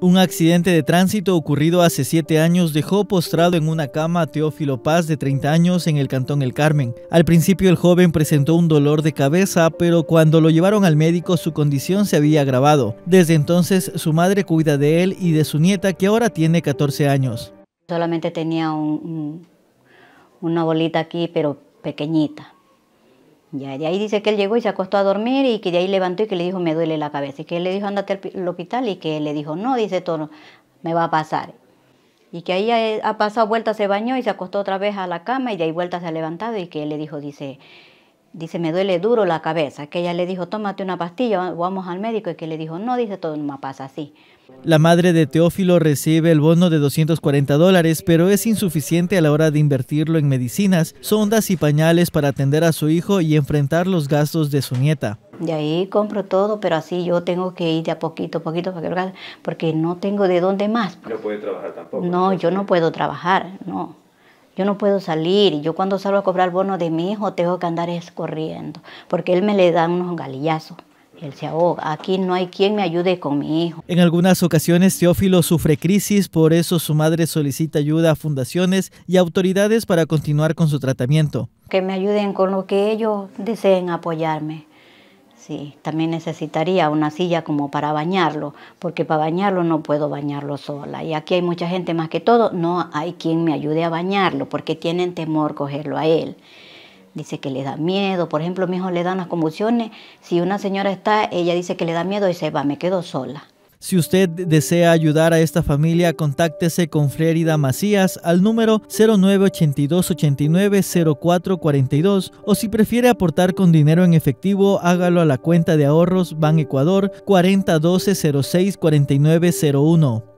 Un accidente de tránsito ocurrido hace siete años dejó postrado en una cama a Teófilo Paz de 30 años en el Cantón El Carmen. Al principio el joven presentó un dolor de cabeza, pero cuando lo llevaron al médico su condición se había agravado. Desde entonces su madre cuida de él y de su nieta que ahora tiene 14 años. Solamente tenía una bolita aquí, pero pequeñita. Ya, de ahí dice que él llegó y se acostó a dormir y que de ahí levantó y que le dijo, me duele la cabeza. Y que él le dijo, andate al hospital y que él le dijo, no, dice todo, me va a pasar. Y que ahí eh, ha pasado vuelta, se bañó y se acostó otra vez a la cama y de ahí vuelta se ha levantado y que él le dijo, dice, dice, me duele duro la cabeza, que ella le dijo, tómate una pastilla, vamos al médico, y que le dijo, no, dice, todo no me pasa así. La madre de Teófilo recibe el bono de 240 dólares, pero es insuficiente a la hora de invertirlo en medicinas, sondas y pañales para atender a su hijo y enfrentar los gastos de su nieta. De ahí compro todo, pero así yo tengo que ir de a poquito, poquito, porque no tengo de dónde más. No puede trabajar tampoco. No, yo no puedo trabajar, no yo no puedo salir y yo cuando salgo a cobrar el bono de mi hijo tengo que andar escorriendo porque él me le da unos galillazos. Él se ahoga. Aquí no hay quien me ayude con mi hijo. En algunas ocasiones Teófilo sufre crisis, por eso su madre solicita ayuda a fundaciones y autoridades para continuar con su tratamiento. Que me ayuden con lo que ellos deseen apoyarme. Sí, también necesitaría una silla como para bañarlo, porque para bañarlo no puedo bañarlo sola. Y aquí hay mucha gente, más que todo, no hay quien me ayude a bañarlo, porque tienen temor cogerlo a él. Dice que le da miedo, por ejemplo, mi hijo le dan las convulsiones. Si una señora está, ella dice que le da miedo y se va, me quedo sola. Si usted desea ayudar a esta familia, contáctese con Frérida Macías al número 0982890442 o si prefiere aportar con dinero en efectivo, hágalo a la cuenta de ahorros Ban Ecuador 4012064901.